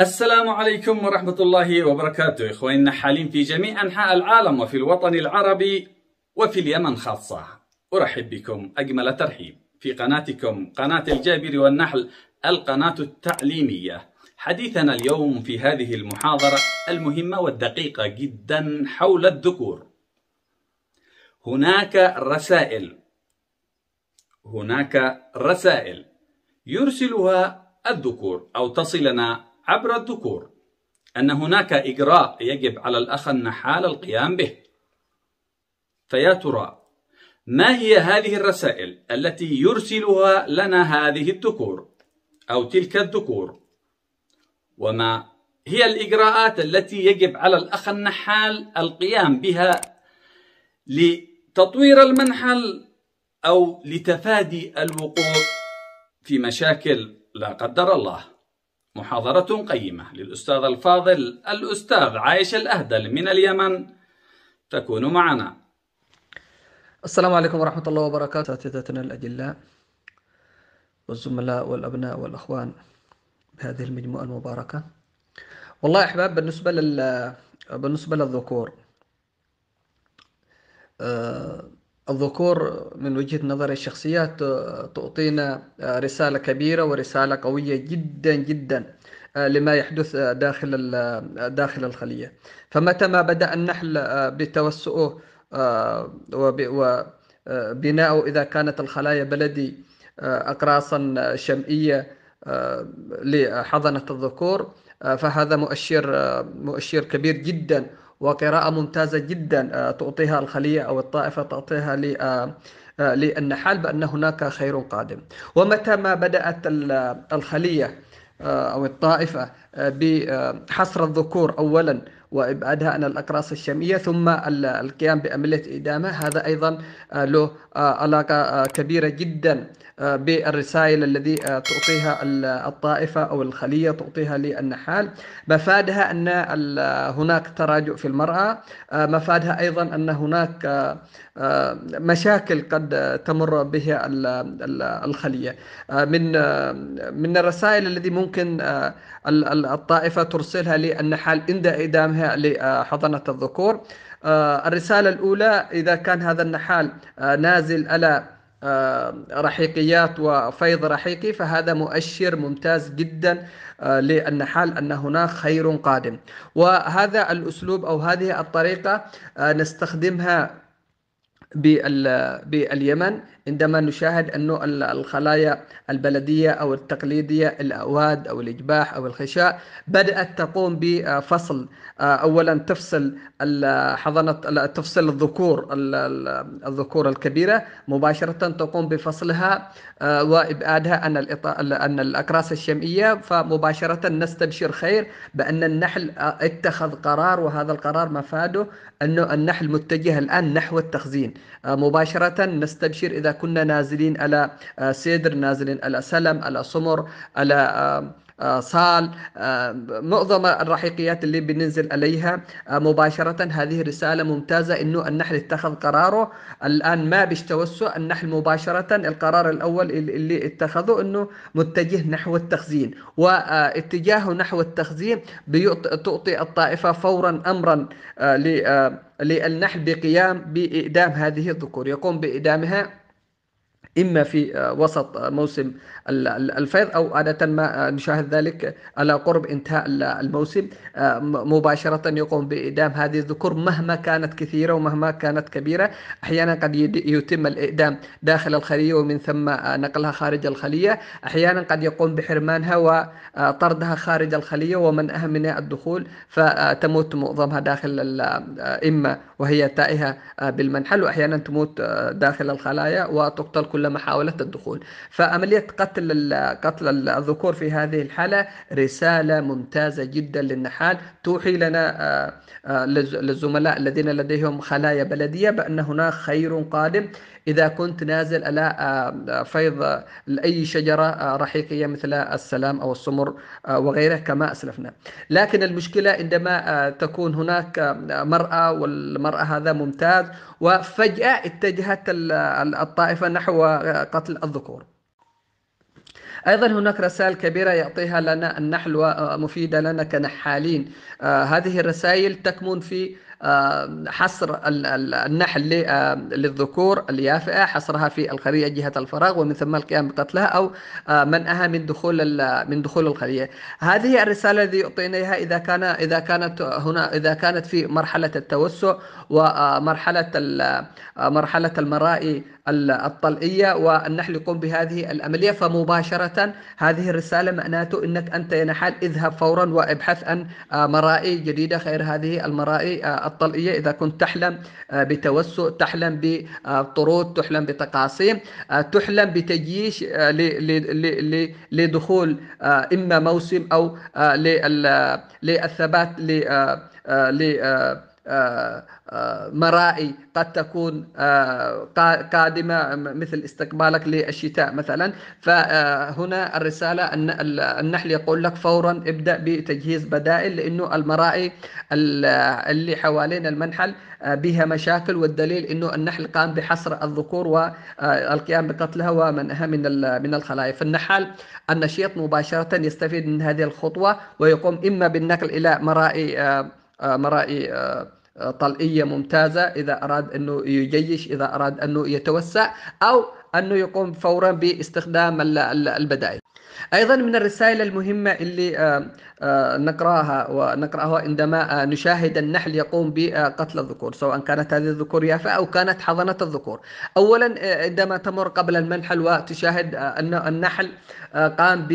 السلام عليكم ورحمة الله وبركاته إخواننا النحالين في جميع أنحاء العالم وفي الوطن العربي وفي اليمن خاصة أرحب بكم أجمل ترحيب في قناتكم قناة الجابر والنحل القناة التعليمية حديثنا اليوم في هذه المحاضرة المهمة والدقيقة جدا حول الذكور. هناك رسائل هناك رسائل يرسلها الذكور أو تصلنا عبر الذكور أن هناك إجراء يجب على الأخ النحال القيام به. فيا ترى ما هي هذه الرسائل التي يرسلها لنا هذه الذكور أو تلك الذكور؟ وما هي الإجراءات التي يجب على الأخ النحال القيام بها لتطوير المنحل أو لتفادي الوقوع في مشاكل لا قدر الله محاضرة قيمة للأستاذ الفاضل الأستاذ عايش الأهدل من اليمن تكون معنا السلام عليكم ورحمة الله وبركاته أساتذتنا الأجلاء والزملاء والأبناء والأخوان بهذه المجموعة المباركة والله يا أحباب بالنسبة لل بالنسبة للذكور آه، الذكور من وجهة نظري الشخصية تعطينا رسالة كبيرة ورسالة قوية جدا جدا آه، لما يحدث داخل داخل الخلية فمتى ما بدأ النحل آه، بتوسعه وبناءه إذا كانت الخلايا بلدي أقراصا شمئية آه، لحضنة الذكور آه، فهذا مؤشر آه، مؤشر كبير جدا وقراءة ممتازة جدا تعطيها الخلية أو الطائفة تعطيها للنحال بأن هناك خير قادم ومتى ما بدأت الخلية أو الطائفة بحصر الذكور أولا وإبعادها عن الأقراص الشامية ثم القيام بعملية إدامة هذا أيضا له علاقة كبيرة جدا بالرسائل الذي آه، تعطيها الطائفة أو الخلية تعطيها للنحال مفادها أن هناك تراجع في المرأة آه، مفادها أيضا أن هناك آه، مشاكل قد تمر بها الخلية من من الرسائل التي ممكن الطائفة ترسلها للنحال عند إدامها لحضانة الذكور الرسالة الأولى إذا كان هذا النحال نازل على آه، رحيقيات وفيض رحيقي فهذا مؤشر ممتاز جدا آه، للنحال أن هناك خير قادم وهذا الأسلوب أو هذه الطريقة آه، نستخدمها باليمن عندما نشاهد أنه الخلايا البلدية أو التقليدية الأواد أو الإجباح أو الخشاء بدأت تقوم بفصل آه، أولا تفصل حضنة تفصل الذكور الذكور الكبيرة مباشرة تقوم بفصلها آه، وإبعادها عن أن الأكراس الشمئية فمباشرة نستبشر خير بأن النحل آه، اتخذ قرار وهذا القرار مفاده أنه النحل متجه الآن نحو التخزين مباشرة نستبشر إذا كنا نازلين على آه، سدر نازلين على سلم على سمر على آه، آه، صال معظم الرحيقيات اللي بننزل عليها مباشرة هذه رسالة ممتازة إنه النحل اتخذ قراره الآن ما بيشتوسوا النحل مباشرة القرار الأول اللي اتخذه إنه متجه نحو التخزين واتجاهه نحو التخزين بتعطي الطائفة فورا أمرا للنحل بقيام بإدام هذه الذكور يقوم بإدامها إما في آه، وسط موسم الفيض أو عادة ما نشاهد ذلك على قرب انتهاء الموسم آه، مباشرة يقوم بإعدام هذه الذكور مهما كانت كثيرة ومهما كانت كبيرة أحيانا قد يتم الإعدام داخل الخلية ومن ثم نقلها خارج الخلية أحيانا قد يقوم بحرمانها وطردها خارج الخلية ومن أهمنا الدخول فتموت معظمها داخل آه، إما وهي تائهة آه، بالمنحل وأحيانا تموت داخل الخلايا وتقتل كلما حاولت الدخول فعملية قتل قتل قتل الذكور في هذه الحالة رسالة ممتازة جدا للنحال توحي لنا آه، آه، للزملاء الذين لديهم خلايا بلدية بأن هناك خير قادم إذا كنت نازل الى آه، فيض أي شجرة رحيقية مثل السلام أو السمر وغيره كما أسلفنا لكن المشكلة عندما تكون هناك مرأة والمرأة هذا ممتاز وفجأة اتجهت الطائفة نحو قتل الذكور أيضا هناك رسائل كبيرة يعطيها لنا النحل مفيدة لنا كنحالين آه، هذه الرسائل تكمن في حصر النحل آه، للذكور اليافئة حصرها في الخلية جهة الفراغ ومن ثم القيام بقتلها أو آه، منعها من دخول من دخول الخلية هذه الرسالة التي يعطيناها إذا كان إذا كانت هنا إذا كانت في مرحلة التوسع ومرحلة آه، مرحلة المرائي الطلئية والنحل يقوم بهذه العملية فمباشرة هذه الرسالة معناته أنك أنت يا نحال اذهب فورا وابحث عن مرائي جديدة غير هذه المرائي الطلقيه اذا كنت تحلم آه، بتوسع تحلم بطرود تحلم بتقاسيم آه، تحلم بتجيش آه، لدخول اما موسم او للثبات آه، آه، مرائي قد تكون آه، قادمة مثل استقبالك للشتاء مثلا فهنا الرسالة أن النحل يقول لك فورا ابدأ بتجهيز بدائل لأنه المرائي اللي حوالين المنحل بها مشاكل والدليل أنه النحل قام بحصر الذكور والقيام بقتلها ومنعها من من الخلايا فالنحال النشيط مباشرة يستفيد من هذه الخطوة ويقوم إما بالنقل إلى مرائي مرائي طلئيه ممتازة إذا أراد أنه يجيش إذا أراد أنه يتوسع أو أنه يقوم فورا باستخدام البدائل ايضا من الرسائل المهمه اللي آه، آه، نقراها ونقراها عندما آه، نشاهد النحل يقوم بقتل الذكور سواء كانت هذه الذكور يافعه او كانت حضنه الذكور اولا عندما تمر قبل المنحل وتشاهد ان النحل قام ب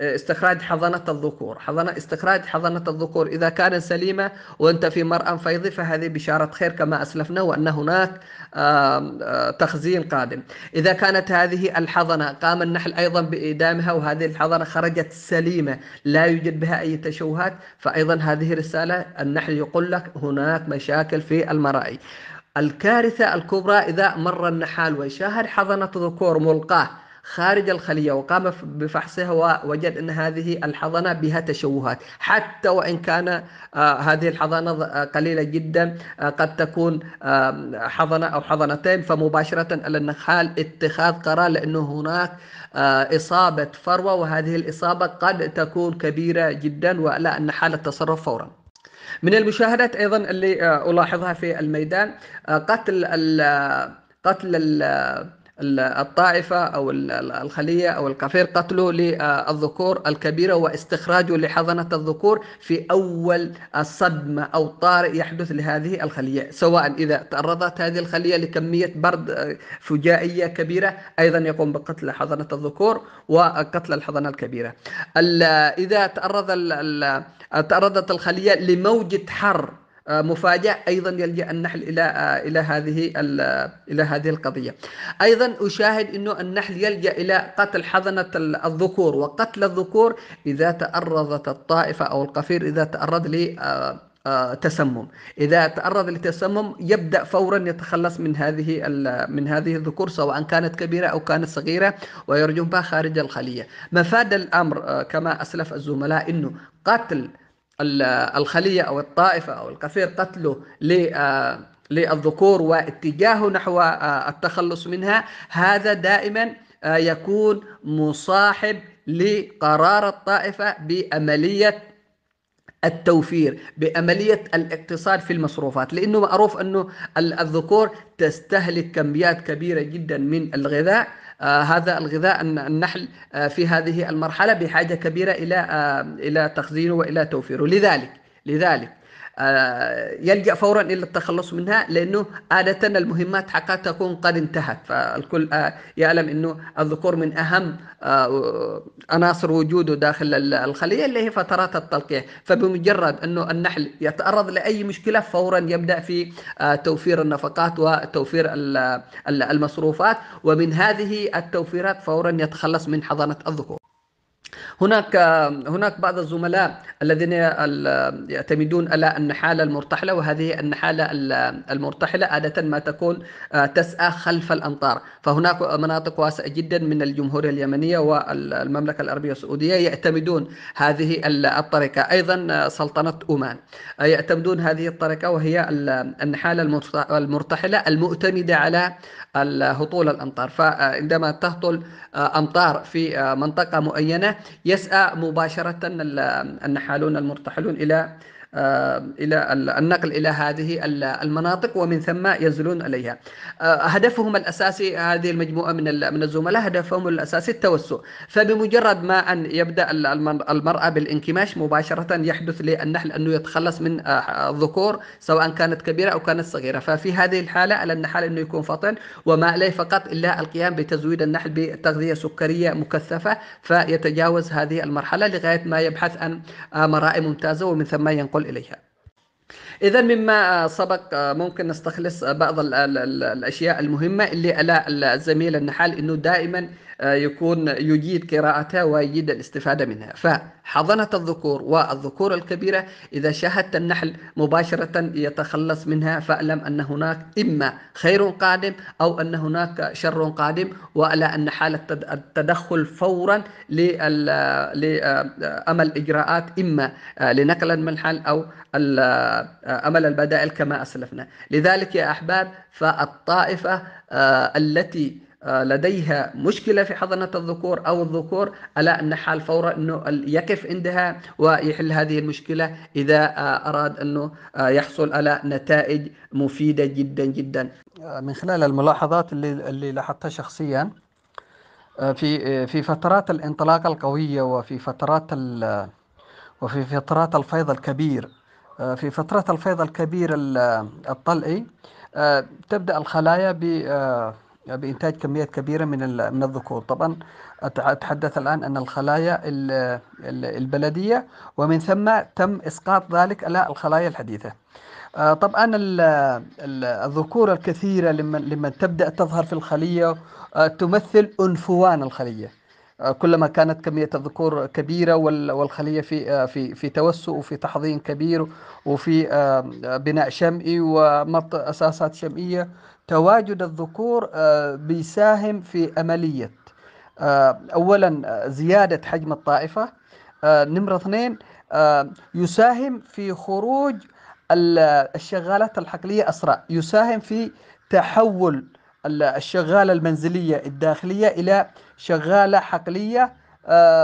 استخراج حضنة الذكور حضنة استخراج حضنة الذكور إذا كان سليمة وأنت في مرأة فيضي فهذه بشارة خير كما أسلفنا وأن هناك آه، تخزين قادم إذا كانت هذه الحضنة قام النحل أيضا بإدامها وهذه الحضنة خرجت سليمة لا يوجد بها أي تشوهات فأيضا هذه رسالة النحل يقول لك هناك مشاكل في المرأي الكارثة الكبرى إذا مر النحال وشاهد حضنة ذكور ملقاه خارج الخلية وقام بفحصها ووجد أن هذه الحضانة بها تشوهات حتى وإن كان آه، هذه الحضانة آه، قليلة جدا آه، قد تكون حضانة أو حضانتين فمباشرة النخال اتخاذ قرار لأنه هناك إصابة فروة وهذه الإصابة قد تكون كبيرة جدا ولا أن حالة تصرف فورا من المشاهدات أيضا اللي ألاحظها في الميدان قتل قتل الطائفة أو الخلية أو القفير قتله للذكور الكبيرة واستخراجه لحضنة الذكور في أول صدمة أو طارئ يحدث لهذه الخلية سواء إذا تعرضت هذه الخلية لكمية برد آه، فجائية كبيرة أيضا يقوم بقتل حضنة الذكور وقتل الحضنة الكبيرة إذا تعرض تعرضت الخلية لموجة حر آه، مفاجأة أيضا يلجأ النحل إلى آه، إلى هذه آه، إلى هذه القضية أيضا أشاهد أنه النحل يلجأ إلى قتل حضنة الذكور وقتل الذكور إذا تعرضت الطائفة أو القفير إذا تعرض ل تسمم اذا تعرض للتسمم يبدا فورا يتخلص من هذه من هذه الذكور سواء كانت كبيره او كانت صغيره ويرجمها خارج الخليه مفاد الامر كما اسلف الزملاء انه قتل الخلية أو الطائفة أو الكثير قتله آه، للذكور واتجاهه نحو آه، التخلص منها هذا دائما آه، يكون مصاحب لقرار الطائفة بأملية التوفير بأملية الاقتصاد في المصروفات لأنه معروف أنه الذكور تستهلك كميات كبيرة جدا من الغذاء آه، هذا الغذاء النحل آه، في هذه المرحلة بحاجة كبيرة إلى آه، إلى تخزينه وإلى توفيره لذلك لذلك آه، يلجأ فورا إلى التخلص منها لأنه عادة المهمات حقها تكون قد انتهت فالكل آه، يعلم أنه الذكور من أهم آه، عناصر وجوده داخل الخلية اللي هي فترات التلقيح فبمجرد أنه النحل يتعرض لأي مشكلة فورا يبدأ في توفير النفقات وتوفير المصروفات ومن هذه التوفيرات فورا يتخلص من حضانة الذكور هناك هناك بعض الزملاء الذين يعتمدون على النحالة المرتحلة وهذه النحالة المرتحلة عادة ما تكون آه، تسعى خلف الأمطار فهناك مناطق واسعة جدا من الجمهورية اليمنية والمملكة العربية السعودية يعتمدون هذه الطريقة أيضا آه، سلطنة أمان آه، يعتمدون هذه الطريقة وهي النحالة المرتحلة المعتمدة على هطول الأمطار فعندما تهطل أمطار في منطقة معينة يسعى مباشرة النحالون المرتحلون إلى آه، الى النقل الى هذه المناطق ومن ثم ينزلون اليها. آه، هدفهم الاساسي هذه المجموعه من من الزملاء هدفهم الاساسي التوسع فبمجرد ما ان يبدا المراه بالانكماش مباشره يحدث للنحل انه يتخلص من آه، الذكور سواء كانت كبيره او كانت صغيره ففي هذه الحاله على النحل انه يكون فطن وما عليه فقط الا القيام بتزويد النحل بتغذيه سكريه مكثفه فيتجاوز هذه المرحله لغايه ما يبحث عن مرائي ممتازه ومن ثم ينقل إليها إذا مما سبق ممكن نستخلص بعض الأشياء المهمة اللي على الزميل النحال إنه دائما آه، يكون يجيد قراءتها ويجيد الاستفادة منها فحضنة الذكور والذكور الكبيرة إذا شاهدت النحل مباشرة يتخلص منها فاعلم أن هناك إما خير قادم أو أن هناك شر قادم وعلى أن حالة التدخل فورا لأمل إجراءات إما آه، لنقل المنحل أو آه، أمل البدائل كما أسلفنا لذلك يا أحباب فالطائفة التي آه، لديها مشكلة في حضنه الذكور أو الذكور ألا أن حال فورا أنه يقف عندها ويحل هذه المشكلة إذا آه، أراد أنه آه، يحصل على نتائج مفيدة جدا جدا من خلال الملاحظات اللي, اللي لاحظتها شخصيا في في فترات الانطلاقة القوية وفي فترات وفي فترات الفيض الكبير في فتره الفيض الكبير الطلعي تبدأ الخلايا ب يعني بإنتاج كميات كبيرة من من الذكور طبعا أتحدث الآن أن الخلايا البلدية ومن ثم تم إسقاط ذلك على الخلايا الحديثة آه، طبعا الذكور الكثيرة لما, لما تبدأ تظهر في الخلية آه، تمثل أنفوان الخلية آه، كلما كانت كمية الذكور كبيرة والخلية في في في توسع وفي تحضين كبير وفي بناء شمئي ومط أساسات شمئية تواجد الذكور آه، بيساهم في عملية آه، أولا آه، زيادة حجم الطائفة نمرة اثنين يساهم في خروج الشغالات الحقلية أسرع يساهم في تحول الشغالة المنزلية الداخلية إلى شغالة حقلية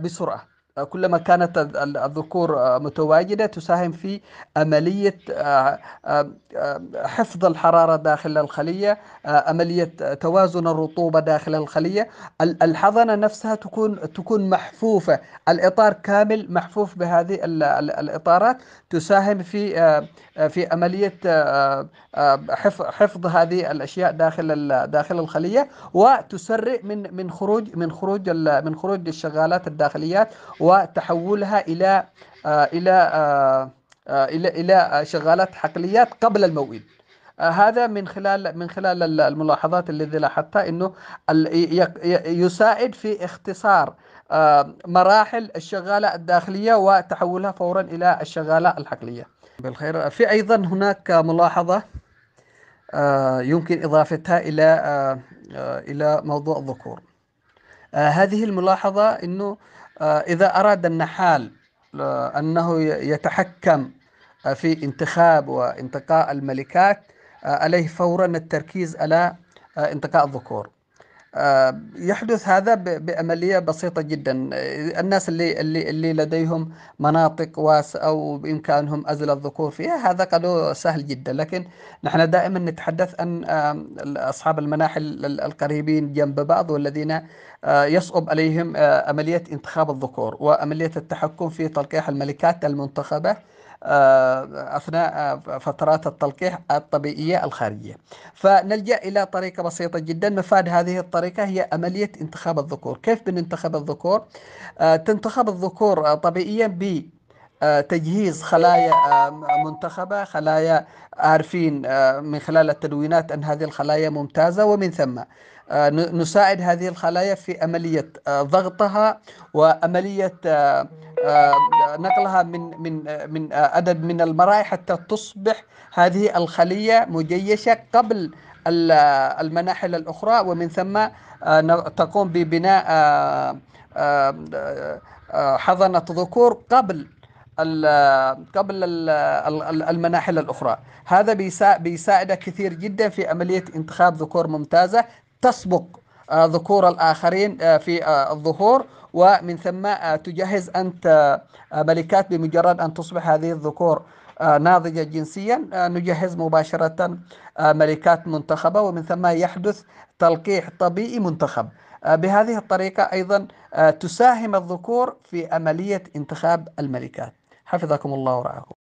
بسرعة كلما كانت الذكور آه، متواجدة تساهم في عملية آه، آه، حفظ الحرارة داخل الخلية عملية توازن الرطوبة داخل الخلية الحضنة نفسها تكون تكون محفوفة الإطار كامل محفوف بهذه الإطارات تساهم في في عملية حفظ هذه الأشياء داخل داخل الخلية وتسرع من من خروج من خروج من خروج الشغالات الداخليات وتحولها إلى آه، إلى آه، آه، إلى إلى شغالات حقليات قبل الموئل هذا من خلال من خلال الملاحظات الذي لاحظتها انه يساعد في اختصار مراحل الشغاله الداخليه وتحولها فورا الى الشغاله الحقليه. بالخير في ايضا هناك ملاحظه يمكن اضافتها الى الى موضوع الذكور. هذه الملاحظه انه آه، إذا أراد النحال آه، أنه يتحكم آه، في انتخاب وانتقاء الملكات عليه فورا التركيز على انتقاء الذكور آه، يحدث هذا بعمليه بسيطه جدا آه، الناس اللي اللي اللي لديهم مناطق واسعه او بامكانهم ازل الذكور فيها هذا قالوا سهل جدا لكن نحن دائما نتحدث عن اصحاب المناحل القريبين جنب بعض والذين آه، يصعب عليهم عمليه انتخاب الذكور وعمليه التحكم في تلقيح الملكات المنتخبه آه، أثناء آه، فترات التلقيح الطبيعية الخارجية فنلجأ إلى طريقة بسيطة جدا مفاد هذه الطريقة هي عملية انتخاب الذكور كيف بننتخب الذكور؟ آه، تنتخب الذكور طبيعيا ب تجهيز خلايا منتخبة خلايا عارفين من خلال التدوينات أن هذه الخلايا ممتازة ومن ثم آه، نساعد هذه الخلايا في عملية آه، ضغطها وعملية آه، نقلها من من من عدد من المراحل حتى تصبح هذه الخلية مجيشة قبل المناحل الأخرى ومن ثم تقوم ببناء حضنة ذكور قبل قبل المناحل الاخرى هذا بيساعدك كثير جدا في عمليه انتخاب ذكور ممتازه تسبق آه، ذكور الآخرين آه، في آه، الظهور ومن ثم تجهز أنت ملكات بمجرد أن تصبح هذه الذكور ناضجة جنسيا نجهز مباشرة ملكات منتخبة ومن ثم يحدث تلقيح طبيعي منتخب بهذه الطريقة أيضا تساهم الذكور في عملية انتخاب الملكات حفظكم الله ورعاكم